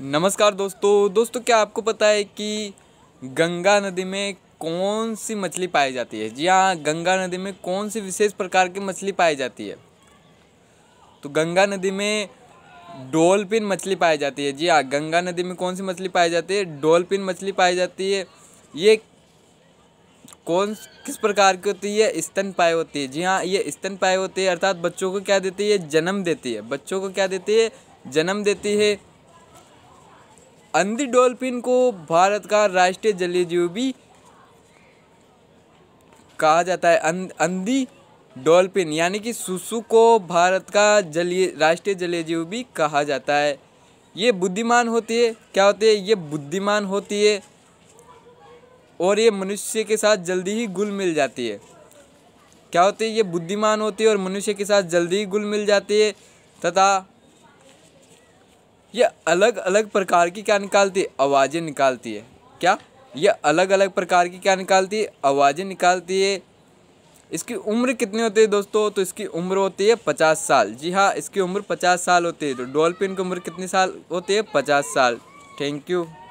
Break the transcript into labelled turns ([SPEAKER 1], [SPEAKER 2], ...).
[SPEAKER 1] नमस्कार दोस्तों तो दोस्तों क्या आपको पता है कि गंगा नदी में कौन सी मछली पाई जाती है जी हाँ गंगा नदी में कौन सी विशेष प्रकार की मछली पाई जाती है तो गंगा नदी में डोल्फिन मछली पाई जाती है जी हाँ गंगा नदी में कौन सी मछली पाई जाती है डोल्फिन मछली पाई जाती है ये कौन किस प्रकार की होती है स्तन पाई होती है जी हाँ ये स्तन पाए होती है अर्थात बच्चों को क्या देती है जन्म देती है बच्चों को क्या देती है जन्म देती है अंधी डॉल्फिन को भारत का राष्ट्रीय जलीय जीव भी कहा जाता है अंधी डॉल्फिन यानी कि सुसु को भारत का जलीय राष्ट्रीय जलीय जीव भी कहा जाता है ये बुद्धिमान होती है क्या होती है ये बुद्धिमान होती है और ये मनुष्य के साथ जल्दी ही गुल मिल जाती है क्या होती है ये बुद्धिमान होती है और मनुष्य के साथ जल्दी ही गुल मिल जाती है तथा यह अलग अलग प्रकार की क्या निकालती है आवाज़ें निकालती है क्या यह अलग अलग प्रकार की क्या निकालती है आवाज़ें निकालती है इसकी उम्र कितनी होती है दोस्तों तो इसकी उम्र होती है पचास साल जी हाँ इसकी उम्र पचास साल होती है तो डॉल्फिन की उम्र कितनी साल होती है पचास साल थैंक यू